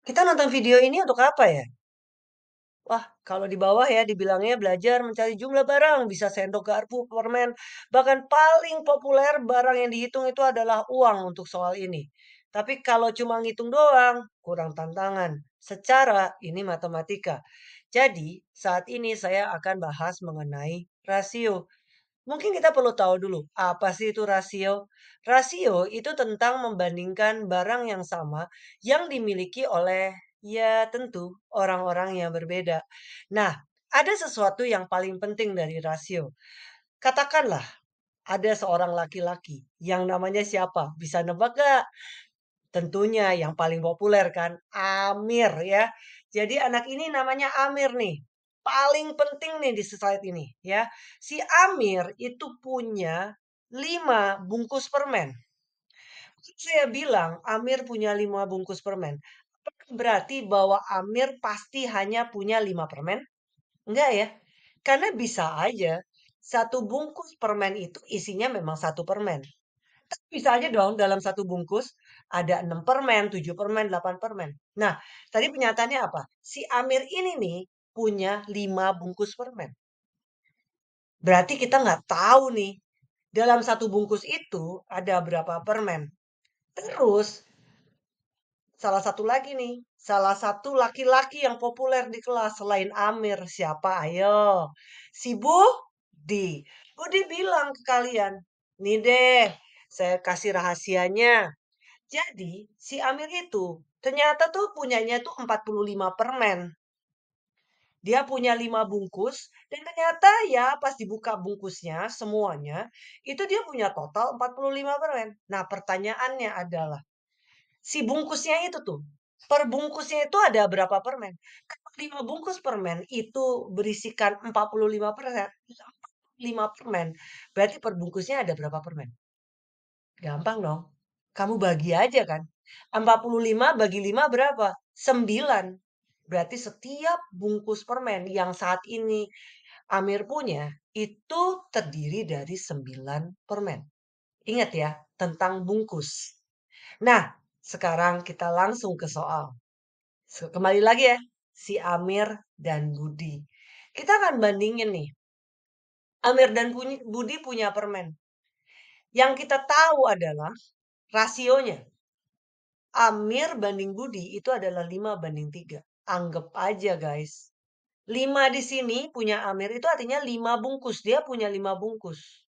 Kita nonton video ini untuk apa ya? Wah, kalau di bawah ya dibilangnya belajar mencari jumlah barang, bisa sendok, garpu, permen. Bahkan paling populer barang yang dihitung itu adalah uang untuk soal ini. Tapi kalau cuma ngitung doang, kurang tantangan. Secara ini matematika. Jadi, saat ini saya akan bahas mengenai rasio. Mungkin kita perlu tahu dulu, apa sih itu rasio? Rasio itu tentang membandingkan barang yang sama yang dimiliki oleh, ya tentu, orang-orang yang berbeda. Nah, ada sesuatu yang paling penting dari rasio. Katakanlah, ada seorang laki-laki yang namanya siapa? Bisa nebak gak? Tentunya yang paling populer kan, Amir ya. Jadi anak ini namanya Amir nih paling penting nih di slide ini ya. Si Amir itu punya 5 bungkus permen. Saya bilang Amir punya 5 bungkus permen. Berarti bahwa Amir pasti hanya punya 5 permen? Enggak ya? Karena bisa aja satu bungkus permen itu isinya memang satu permen. Tapi bisa aja dong dalam satu bungkus ada 6 permen, 7 permen, 8 permen. Nah, tadi pernyataannya apa? Si Amir ini nih punya lima bungkus permen. Berarti kita nggak tahu nih, dalam satu bungkus itu ada berapa permen. Terus, salah satu lagi nih, salah satu laki-laki yang populer di kelas selain Amir, siapa? Ayo, si Budi. Budi bilang ke kalian, nih deh, saya kasih rahasianya. Jadi, si Amir itu ternyata tuh punyanya tuh 45 permen. Dia punya lima bungkus dan ternyata ya pas dibuka bungkusnya semuanya itu dia punya total 45 permen. Nah, pertanyaannya adalah si bungkusnya itu tuh per bungkusnya itu ada berapa permen? Kalau lima bungkus permen itu berisikan 45 persen, 5 permen. Berarti per bungkusnya ada berapa permen? Gampang dong. Kamu bagi aja kan. 45 bagi 5 berapa? 9. Berarti setiap bungkus permen yang saat ini Amir punya itu terdiri dari 9 permen. Ingat ya, tentang bungkus. Nah, sekarang kita langsung ke soal. Kembali lagi ya, si Amir dan Budi. Kita akan bandingin nih. Amir dan Budi punya permen. Yang kita tahu adalah rasionya. Amir banding Budi itu adalah 5 banding 3 anggap aja guys. 5 di sini punya Amir itu artinya 5 bungkus. Dia punya 5 bungkus.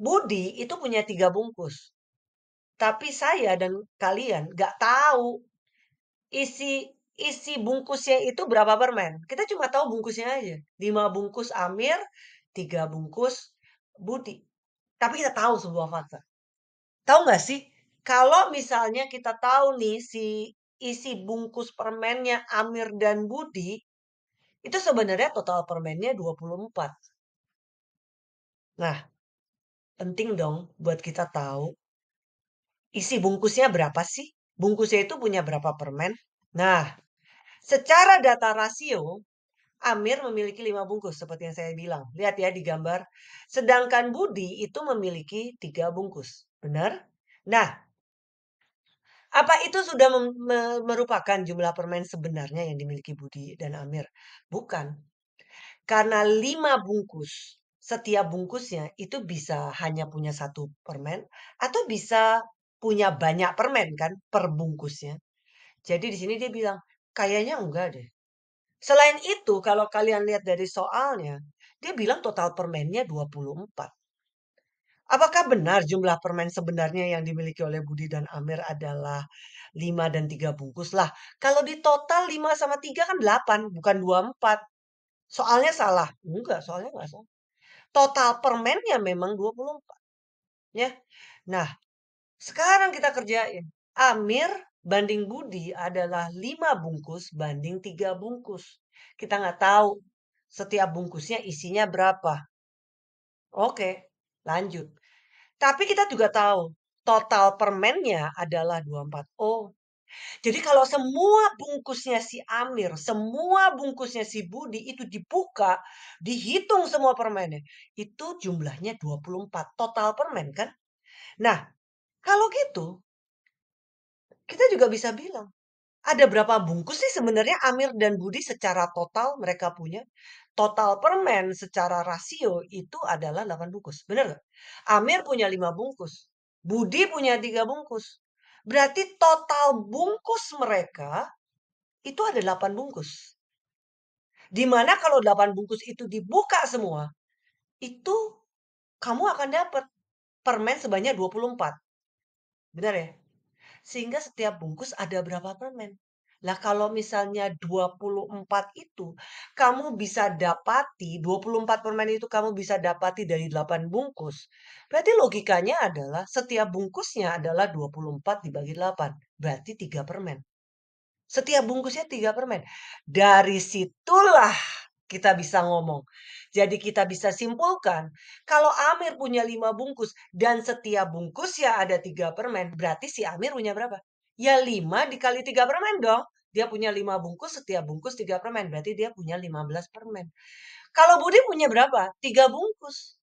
Budi itu punya 3 bungkus. Tapi saya dan kalian gak tahu isi isi bungkusnya itu berapa permen. Kita cuma tahu bungkusnya aja. 5 bungkus Amir, 3 bungkus Budi. Tapi kita tahu sebuah fakta. Tahu gak sih? Kalau misalnya kita tahu nih si isi bungkus permennya Amir dan Budi, itu sebenarnya total permennya 24. Nah, penting dong buat kita tahu isi bungkusnya berapa sih? Bungkusnya itu punya berapa permen? Nah, secara data rasio, Amir memiliki lima bungkus seperti yang saya bilang. Lihat ya di gambar. Sedangkan Budi itu memiliki tiga bungkus. Benar? Nah, apa itu sudah merupakan jumlah permen sebenarnya yang dimiliki Budi dan Amir? Bukan. Karena lima bungkus, setiap bungkusnya itu bisa hanya punya satu permen atau bisa punya banyak permen kan per bungkusnya. Jadi di sini dia bilang, kayaknya enggak deh. Selain itu, kalau kalian lihat dari soalnya, dia bilang total permennya 24. Apakah benar jumlah permen sebenarnya yang dimiliki oleh Budi dan Amir adalah 5 dan 3 bungkus? Lah, kalau di total 5 sama 3 kan 8, bukan 24. Soalnya salah. Enggak, soalnya enggak salah. Total permennya memang 24. Ya. Nah, sekarang kita kerjain. Amir banding Budi adalah 5 bungkus banding 3 bungkus. Kita nggak tahu setiap bungkusnya isinya berapa. Oke, Lanjut. Tapi kita juga tahu total permennya adalah 24O. Jadi kalau semua bungkusnya si Amir, semua bungkusnya si Budi itu dibuka, dihitung semua permennya, itu jumlahnya 24 total permen kan? Nah, kalau gitu kita juga bisa bilang ada berapa bungkus sih sebenarnya Amir dan Budi secara total mereka punya? total permen secara rasio itu adalah 8 bungkus. Benar nggak? Amir punya 5 bungkus. Budi punya 3 bungkus. Berarti total bungkus mereka itu ada 8 bungkus. Dimana kalau 8 bungkus itu dibuka semua, itu kamu akan dapat permen sebanyak 24. Benar ya? Sehingga setiap bungkus ada berapa permen? Lah kalau misalnya 24 itu kamu bisa dapati 24 permen itu kamu bisa dapati dari 8 bungkus. Berarti logikanya adalah setiap bungkusnya adalah 24 dibagi 8, berarti 3 permen. Setiap bungkusnya 3 permen. Dari situlah kita bisa ngomong. Jadi kita bisa simpulkan, kalau Amir punya 5 bungkus dan setiap bungkusnya ada 3 permen, berarti si Amir punya berapa? Ya 5 dikali 3 permen dong. Dia punya 5 bungkus, setiap bungkus 3 permen. Berarti dia punya 15 permen. Kalau Budi punya berapa? 3 bungkus.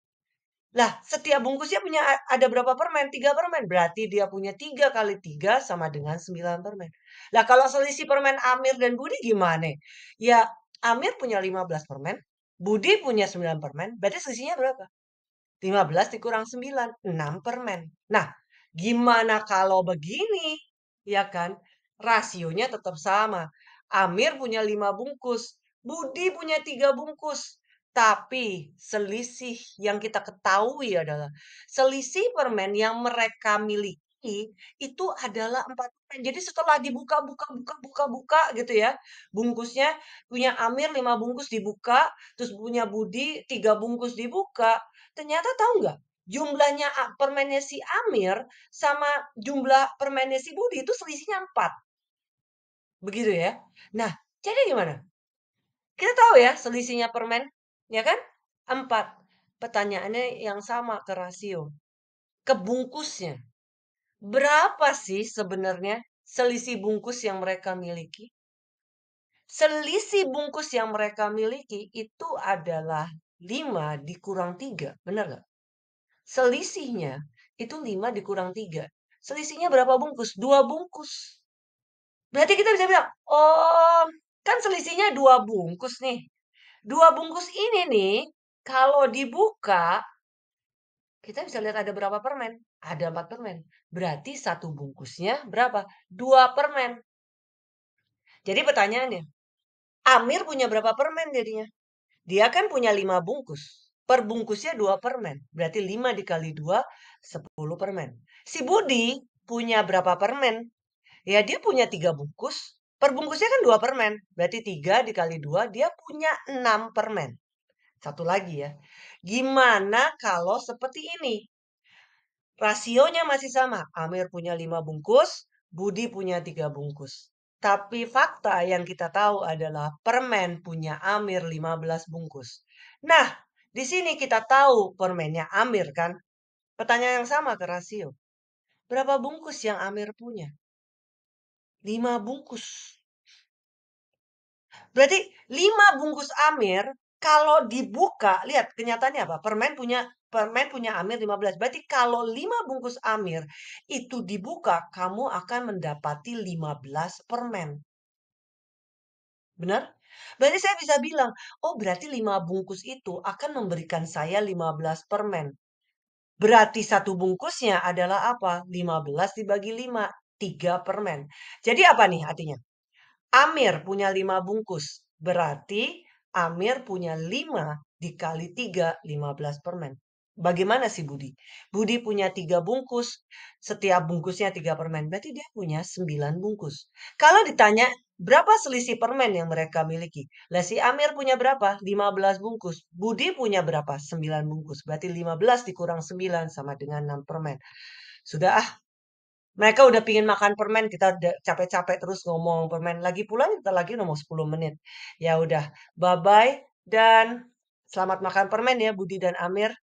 Lah, setiap bungkusnya punya ada berapa permen? 3 permen. Berarti dia punya 3 kali 3 sama dengan 9 permen. Lah, kalau selisih permen Amir dan Budi gimana? Ya, Amir punya 15 permen, Budi punya 9 permen, berarti selisihnya berapa? 15 dikurang 9, 6 permen. Nah, gimana kalau begini? ya kan? Rasionya tetap sama. Amir punya lima bungkus, Budi punya tiga bungkus. Tapi selisih yang kita ketahui adalah selisih permen yang mereka miliki itu adalah empat permen. Jadi setelah dibuka, buka, buka, buka, buka gitu ya. Bungkusnya punya Amir lima bungkus dibuka, terus punya Budi tiga bungkus dibuka. Ternyata tahu nggak? jumlahnya permennya si Amir sama jumlah permennya si Budi itu selisihnya 4. Begitu ya. Nah, jadi gimana? Kita tahu ya selisihnya permen, ya kan? 4. Pertanyaannya yang sama ke rasio. Kebungkusnya. Berapa sih sebenarnya selisih bungkus yang mereka miliki? Selisih bungkus yang mereka miliki itu adalah 5 dikurang 3. Benar nggak? Selisihnya itu 5 dikurang 3. Selisihnya berapa bungkus? 2 bungkus. Berarti kita bisa bilang, oh kan selisihnya 2 bungkus nih. 2 bungkus ini nih, kalau dibuka, kita bisa lihat ada berapa permen? Ada 4 permen. Berarti satu bungkusnya berapa? 2 permen. Jadi pertanyaannya, Amir punya berapa permen jadinya? Dia kan punya 5 bungkus. Per bungkusnya 2 permen. Berarti 5 dikali 2, 10 permen. Si Budi punya berapa permen? Ya dia punya 3 bungkus. Per bungkusnya kan 2 permen. Berarti 3 dikali 2, dia punya 6 permen. Satu lagi ya. Gimana kalau seperti ini? Rasionya masih sama. Amir punya 5 bungkus, Budi punya 3 bungkus. Tapi fakta yang kita tahu adalah permen punya Amir 15 bungkus. Nah, di sini kita tahu permennya Amir kan? Pertanyaan yang sama ke rasio. Berapa bungkus yang Amir punya? 5 bungkus. Berarti 5 bungkus Amir kalau dibuka, lihat kenyataannya apa? Permen punya permen punya Amir 15. Berarti kalau 5 bungkus Amir itu dibuka, kamu akan mendapati 15 permen. Benar? Berarti saya bisa bilang, "Oh, berarti 5 bungkus itu akan memberikan saya 15 permen." Berarti satu bungkusnya adalah apa? 15 dibagi 5, 3 permen. Jadi apa nih artinya? Amir punya 5 bungkus, berarti Amir punya 5 dikali 3, 15 permen. Bagaimana sih Budi? Budi punya 3 bungkus, setiap bungkusnya 3 permen, berarti dia punya 9 bungkus. Kalau ditanya Berapa selisih permen yang mereka miliki? Lah si Amir punya berapa? 15 bungkus. Budi punya berapa? 9 bungkus. Berarti 15 dikurang 9 sama dengan 6 permen. Sudah ah. Mereka udah pingin makan permen, kita capek-capek terus ngomong permen. Lagi pulang. kita lagi nomor 10 menit. Ya udah, bye-bye dan selamat makan permen ya Budi dan Amir.